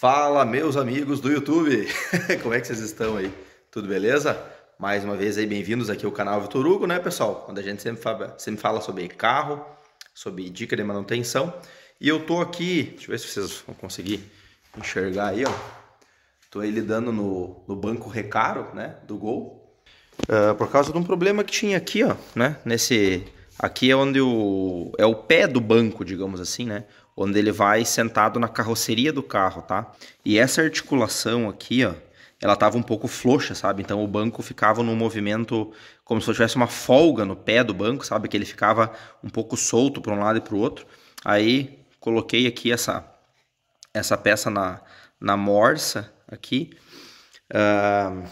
Fala, meus amigos do YouTube! Como é que vocês estão aí? Tudo beleza? Mais uma vez aí, bem-vindos aqui ao canal Vitor Hugo, né, pessoal? Onde a gente sempre fala, sempre fala sobre carro, sobre dica de manutenção. E eu tô aqui, deixa eu ver se vocês vão conseguir enxergar aí, ó. Tô aí lidando no, no banco recaro, né, do Gol. Uh, por causa de um problema que tinha aqui, ó, né, nesse... Aqui é onde o... é o pé do banco, digamos assim, né? Quando ele vai sentado na carroceria do carro, tá? E essa articulação aqui, ó, ela tava um pouco frouxa, sabe? Então o banco ficava num movimento como se tivesse uma folga no pé do banco, sabe? Que ele ficava um pouco solto para um lado e para o outro. Aí coloquei aqui essa essa peça na, na morsa aqui. Uh,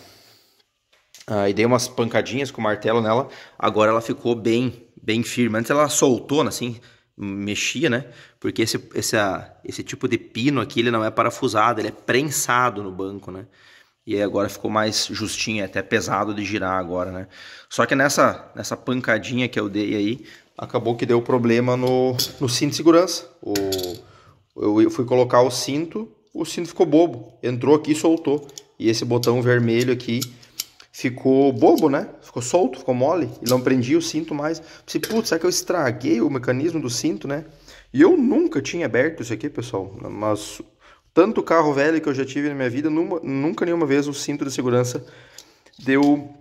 ah, aí ah, dei umas pancadinhas com o martelo nela. Agora ela ficou bem bem firme. Antes ela soltou, assim, mexia, né? Porque esse, esse, esse tipo de pino aqui, ele não é parafusado, ele é prensado no banco, né? E agora ficou mais justinho, é até pesado de girar agora, né? Só que nessa, nessa pancadinha que eu dei aí, acabou que deu problema no, no cinto de segurança. O, eu fui colocar o cinto, o cinto ficou bobo. Entrou aqui e soltou. E esse botão vermelho aqui ficou bobo, né? Ficou solto, ficou mole e não prendia o cinto mais. Pensei, putz, será que eu estraguei o mecanismo do cinto, né? E eu nunca tinha aberto isso aqui, pessoal, mas tanto carro velho que eu já tive na minha vida, numa, nunca nenhuma vez o cinto de segurança deu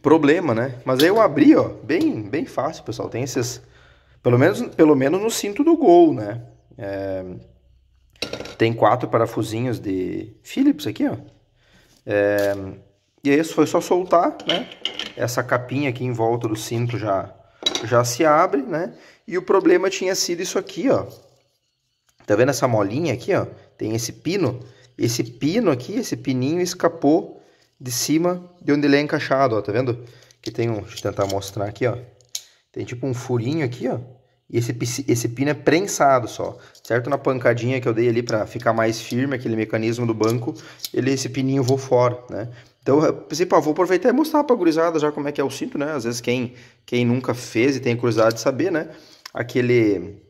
problema, né? Mas aí eu abri, ó, bem, bem fácil, pessoal. Tem esses, pelo menos, pelo menos no cinto do Gol, né? É, tem quatro parafusinhos de Philips aqui, ó. É, e aí foi só soltar, né? Essa capinha aqui em volta do cinto já, já se abre, né? E o problema tinha sido isso aqui, ó. Tá vendo essa molinha aqui, ó? Tem esse pino. Esse pino aqui, esse pininho escapou de cima de onde ele é encaixado, ó. Tá vendo? Que tem um... Deixa eu tentar mostrar aqui, ó. Tem tipo um furinho aqui, ó. E esse, esse pino é prensado só, certo? Na pancadinha que eu dei ali para ficar mais firme aquele mecanismo do banco, ele esse pininho voou fora, né? Então, eu pensei, vou aproveitar e mostrar pra gurizada já como é que é o cinto, né? Às vezes quem, quem nunca fez e tem curiosidade de saber, né? Aquele,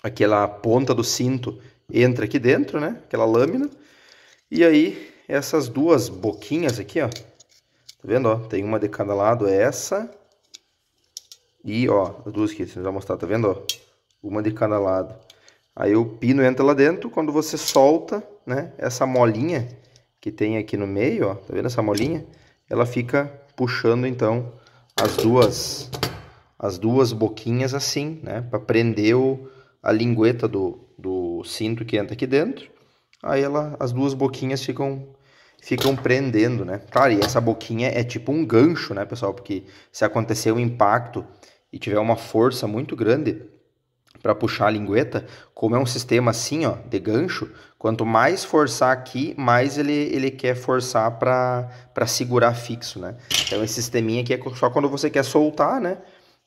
aquela ponta do cinto entra aqui dentro, né? Aquela lâmina. E aí, essas duas boquinhas aqui, ó. Tá vendo, ó? Tem uma de cada lado, é essa e, ó, as duas aqui, vocês vão mostrar, tá vendo, ó? Uma de cada lado. Aí o pino entra lá dentro, quando você solta, né, essa molinha que tem aqui no meio, ó, tá vendo essa molinha? Ela fica puxando, então, as duas, as duas boquinhas assim, né, para prender o, a lingueta do, do cinto que entra aqui dentro. Aí ela, as duas boquinhas ficam ficam prendendo, né? Claro, e essa boquinha é tipo um gancho, né, pessoal? Porque se acontecer um impacto e tiver uma força muito grande para puxar a lingueta, como é um sistema assim, ó, de gancho, quanto mais forçar aqui, mais ele, ele quer forçar para segurar fixo, né? Então esse sisteminha aqui é só quando você quer soltar, né?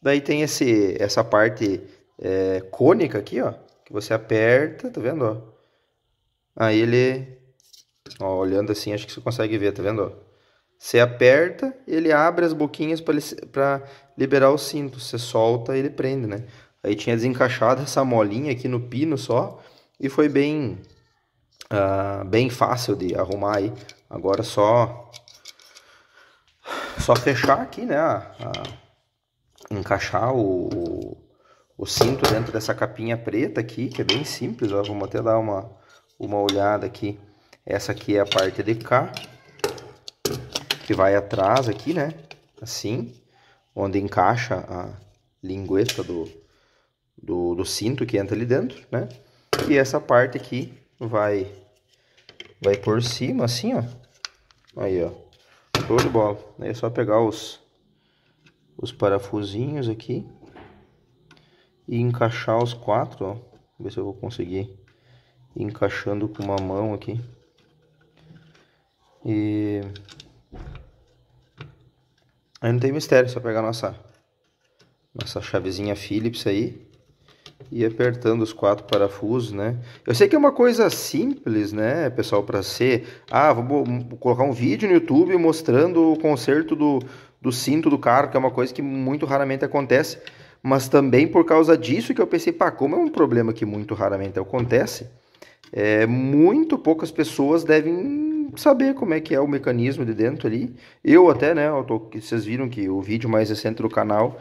Daí tem esse, essa parte é, cônica aqui, ó, que você aperta, tá vendo, ó? Aí ele olhando assim, acho que você consegue ver, tá vendo? Você aperta, ele abre as boquinhas para liberar o cinto. Você solta, ele prende, né? Aí tinha desencaixado essa molinha aqui no pino só e foi bem, uh, bem fácil de arrumar aí. Agora só, só fechar aqui, né? encaixar o, o cinto dentro dessa capinha preta aqui, que é bem simples. Ó. Vamos até dar uma, uma olhada aqui. Essa aqui é a parte de cá, que vai atrás aqui, né? Assim, onde encaixa a lingueta do, do, do cinto que entra ali dentro, né? E essa parte aqui vai, vai por cima, assim, ó. Aí, ó. Show de bola. Aí é só pegar os, os parafusinhos aqui e encaixar os quatro, ó. Ver se eu vou conseguir encaixando com uma mão aqui. E. Aí não tem mistério, só pegar nossa, nossa chavezinha Phillips aí e apertando os quatro parafusos, né? Eu sei que é uma coisa simples, né, pessoal, para ser. Ah, vou colocar um vídeo no YouTube mostrando o conserto do, do cinto do carro, que é uma coisa que muito raramente acontece. Mas também por causa disso que eu pensei, pá, como é um problema que muito raramente acontece, é, muito poucas pessoas devem saber como é que é o mecanismo de dentro ali. Eu até, né, eu tô, vocês viram que o vídeo mais recente do canal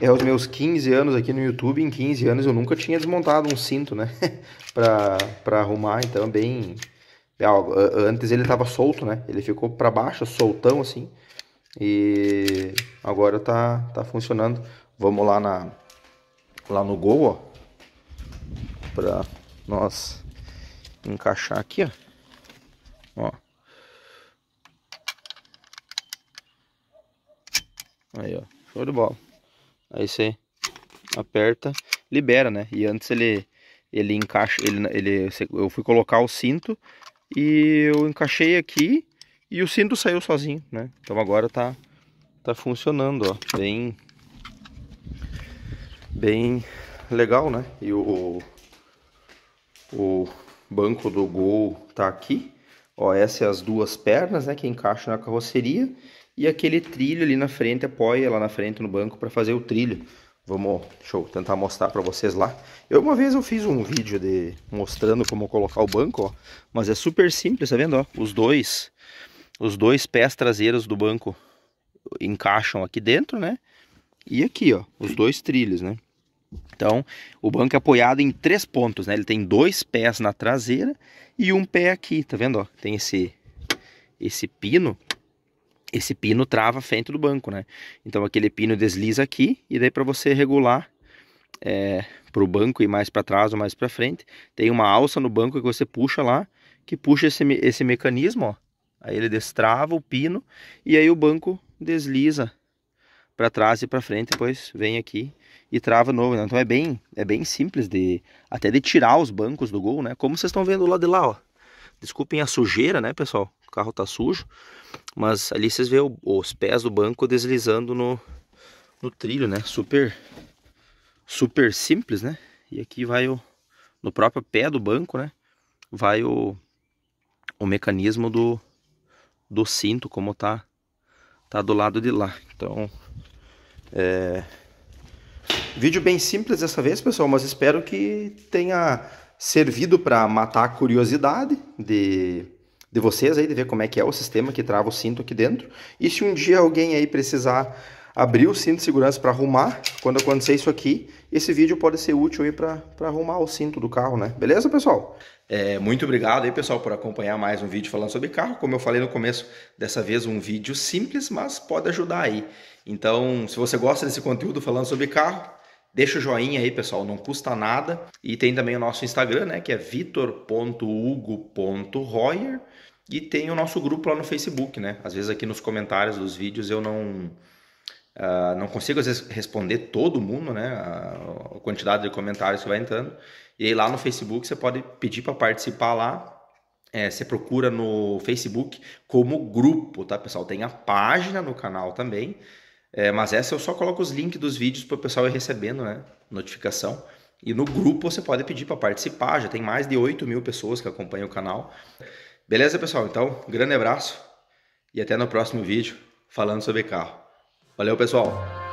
é os meus 15 anos aqui no YouTube. Em 15 anos eu nunca tinha desmontado um cinto, né, pra, pra arrumar, então bem... É, antes ele tava solto, né, ele ficou para baixo, soltão assim, e agora tá, tá funcionando. Vamos lá, na, lá no Gol, ó, pra nós encaixar aqui, ó. Ó. Aí, ó. Show de bola. Aí você aperta, libera, né? E antes ele ele encaixa, ele, ele eu fui colocar o cinto e eu encaixei aqui e o cinto saiu sozinho, né? Então agora tá tá funcionando, ó, bem bem legal, né? E o o banco do Gol tá aqui. Ó, essas são as duas pernas, né, que encaixa na carroceria e aquele trilho ali na frente, apoia lá na frente no banco para fazer o trilho. Vamos, deixa eu tentar mostrar para vocês lá. Eu uma vez eu fiz um vídeo de mostrando como colocar o banco, ó, mas é super simples, tá vendo, ó? Os dois os dois pés traseiros do banco encaixam aqui dentro, né? E aqui, ó, os dois trilhos, né? Então, o banco é apoiado em três pontos, né? Ele tem dois pés na traseira e um pé aqui, tá vendo, ó? Tem esse esse pino esse pino trava a frente do banco, né? Então aquele pino desliza aqui e daí para você regular é, eh, para o banco e mais para trás ou mais para frente, tem uma alça no banco que você puxa lá, que puxa esse, esse mecanismo, ó. Aí ele destrava o pino e aí o banco desliza para trás e para frente, depois vem aqui e trava novo. Né? Então é bem, é bem simples de até de tirar os bancos do gol, né? Como vocês estão vendo lá de lá, ó. Desculpem a sujeira, né, pessoal? carro tá sujo, mas ali vocês vê os pés do banco deslizando no, no trilho, né? Super, super simples, né? E aqui vai o, no próprio pé do banco, né? Vai o, o mecanismo do, do cinto, como tá, tá do lado de lá. Então, é... Vídeo bem simples dessa vez, pessoal, mas espero que tenha servido para matar a curiosidade de de vocês aí, de ver como é que é o sistema que trava o cinto aqui dentro. E se um dia alguém aí precisar abrir o cinto de segurança para arrumar, quando acontecer isso aqui, esse vídeo pode ser útil aí para arrumar o cinto do carro, né? Beleza, pessoal? É, muito obrigado aí, pessoal, por acompanhar mais um vídeo falando sobre carro. Como eu falei no começo, dessa vez um vídeo simples, mas pode ajudar aí. Então, se você gosta desse conteúdo falando sobre carro, Deixa o joinha aí, pessoal, não custa nada. E tem também o nosso Instagram, né, que é vitor.hugo.royer. E tem o nosso grupo lá no Facebook, né? Às vezes aqui nos comentários dos vídeos eu não uh, não consigo às vezes responder todo mundo, né? A quantidade de comentários que vai entrando. E aí lá no Facebook você pode pedir para participar lá. É, você procura no Facebook como grupo, tá, pessoal? Tem a página no canal também é, mas essa eu só coloco os links dos vídeos para o pessoal ir recebendo, né? Notificação. E no grupo você pode pedir para participar, já tem mais de 8 mil pessoas que acompanham o canal. Beleza, pessoal? Então, grande abraço e até no próximo vídeo falando sobre carro. Valeu, pessoal!